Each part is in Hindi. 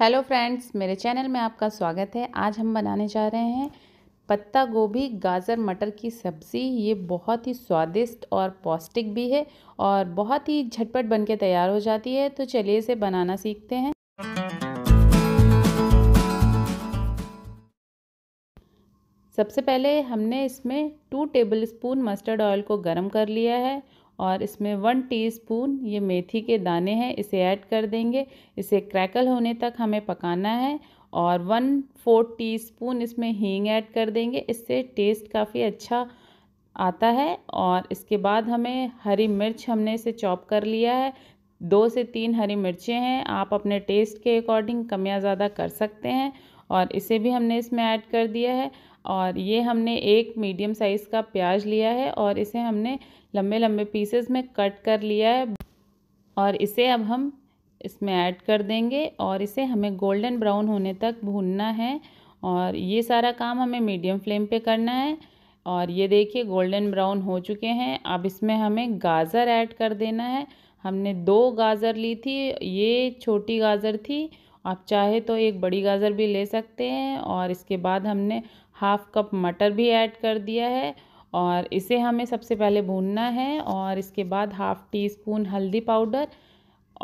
हेलो फ्रेंड्स मेरे चैनल में आपका स्वागत है आज हम बनाने जा रहे हैं पत्ता गोभी गाजर मटर की सब्ज़ी ये बहुत ही स्वादिष्ट और पौष्टिक भी है और बहुत ही झटपट बनके तैयार हो जाती है तो चलिए इसे बनाना सीखते हैं सबसे पहले हमने इसमें two tablespoon mustard oil को गर्म कर लिया है और इसमें वन टीस्पून ये मेथी के दाने हैं इसे ऐड कर देंगे इसे क्रैकल होने तक हमें पकाना है और वन फोर टीस्पून इसमें हींग ऐड कर देंगे इससे टेस्ट काफ़ी अच्छा आता है और इसके बाद हमें हरी मिर्च हमने इसे चॉप कर लिया है दो से तीन हरी मिर्चें हैं आप अपने टेस्ट के अकॉर्डिंग कम या ज़्यादा कर सकते हैं और इसे भी हमने इसमें ऐड कर दिया है और ये हमने एक मीडियम साइज़ का प्याज लिया है और इसे हमने लंबे लंबे पीसेस में कट कर लिया है और इसे अब हम इसमें ऐड कर देंगे और इसे हमें गोल्डन ब्राउन होने तक भूनना है और ये सारा काम हमें मीडियम फ्लेम पे करना है और ये देखिए गोल्डन ब्राउन हो चुके हैं अब इसमें हमें गाजर ऐड कर देना है हमने दो गाजर ली थी ये छोटी गाजर थी आप चाहे तो एक बड़ी गाजर भी ले सकते हैं और इसके बाद हमने हाफ़ कप मटर भी ऐड कर दिया है और इसे हमें सबसे पहले भूनना है और इसके बाद हाफ़ टी स्पून हल्दी पाउडर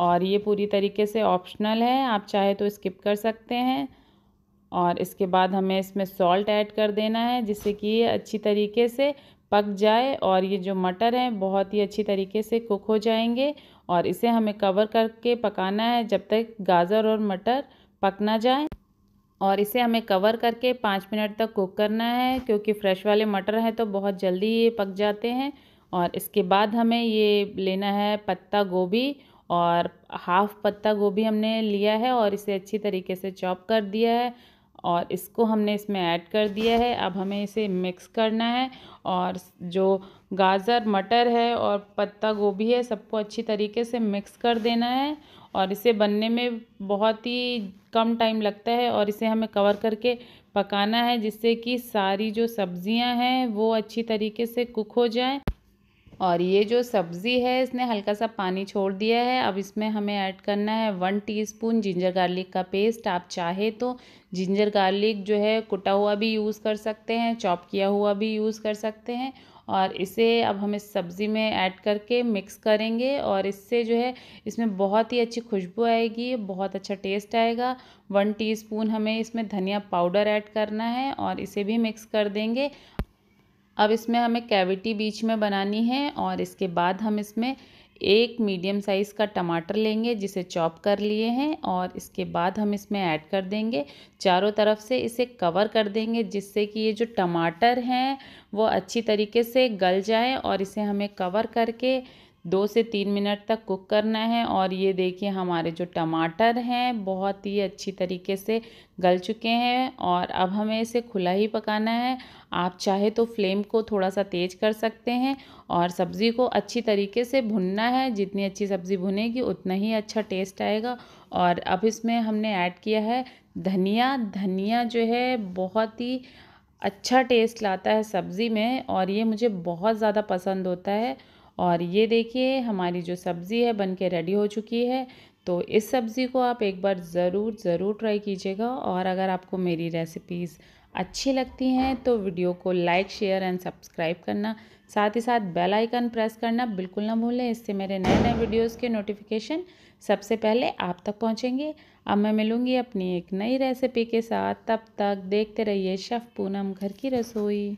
और ये पूरी तरीके से ऑप्शनल है आप चाहे तो स्किप कर सकते हैं और इसके बाद हमें इसमें सॉल्ट ऐड कर देना है जिससे कि ये अच्छी तरीके से पक जाए और ये जो मटर हैं बहुत ही अच्छी तरीके से कुक हो जाएंगे और इसे हमें कवर करके पकाना है जब तक गाजर और मटर पक ना जाए और इसे हमें कवर करके पाँच मिनट तक कुक करना है क्योंकि फ्रेश वाले मटर हैं तो बहुत जल्दी ये पक जाते हैं और इसके बाद हमें ये लेना है पत्ता गोभी और हाफ़ पत्ता गोभी हमने लिया है और इसे अच्छी तरीके से चॉप कर दिया है और इसको हमने इसमें ऐड कर दिया है अब हमें इसे मिक्स करना है और जो गाजर मटर है और पत्ता गोभी है सबको अच्छी तरीके से मिक्स कर देना है और इसे बनने में बहुत ही कम टाइम लगता है और इसे हमें कवर करके पकाना है जिससे कि सारी जो सब्जियां हैं वो अच्छी तरीके से कुक हो जाएं और ये जो सब्ज़ी है इसने हल्का सा पानी छोड़ दिया है अब इसमें हमें ऐड करना है वन टीस्पून जिंजर गार्लिक का पेस्ट आप चाहे तो जिंजर गार्लिक जो है कुटा हुआ भी यूज़ कर सकते हैं चॉप किया हुआ भी यूज़ कर सकते हैं और इसे अब हम इस सब्ज़ी में ऐड करके मिक्स करेंगे और इससे जो है इसमें बहुत ही अच्छी खुशबू आएगी बहुत अच्छा टेस्ट आएगा वन टीस्पून हमें इसमें धनिया पाउडर ऐड करना है और इसे भी मिक्स कर देंगे अब इसमें हमें कैविटी बीच में बनानी है और इसके बाद हम इसमें एक मीडियम साइज़ का टमाटर लेंगे जिसे चॉप कर लिए हैं और इसके बाद हम इसमें ऐड कर देंगे चारों तरफ से इसे कवर कर देंगे जिससे कि ये जो टमाटर हैं वो अच्छी तरीके से गल जाए और इसे हमें कवर करके दो से तीन मिनट तक कुक करना है और ये देखिए हमारे जो टमाटर हैं बहुत ही अच्छी तरीके से गल चुके हैं और अब हमें इसे खुला ही पकाना है आप चाहे तो फ्लेम को थोड़ा सा तेज़ कर सकते हैं और सब्ज़ी को अच्छी तरीके से भुनना है जितनी अच्छी सब्ज़ी भुनेगी उतना ही अच्छा टेस्ट आएगा और अब इसमें हमने ऐड किया है धनिया धनिया जो है बहुत ही अच्छा टेस्ट लाता है सब्ज़ी में और ये मुझे बहुत ज़्यादा पसंद होता है और ये देखिए हमारी जो सब्ज़ी है बन के रेडी हो चुकी है तो इस सब्ज़ी को आप एक बार ज़रूर ज़रूर ट्राई कीजिएगा और अगर आपको मेरी रेसिपीज़ अच्छी लगती हैं तो वीडियो को लाइक शेयर एंड सब्सक्राइब करना साथ ही साथ बेल आइकन प्रेस करना बिल्कुल ना भूलें इससे मेरे नए नए वीडियोस के नोटिफिकेशन सबसे पहले आप तक पहुंचेंगे अब मैं मिलूंगी अपनी एक नई रेसिपी के साथ तब तक देखते रहिए शेफ़ पूनम घर की रसोई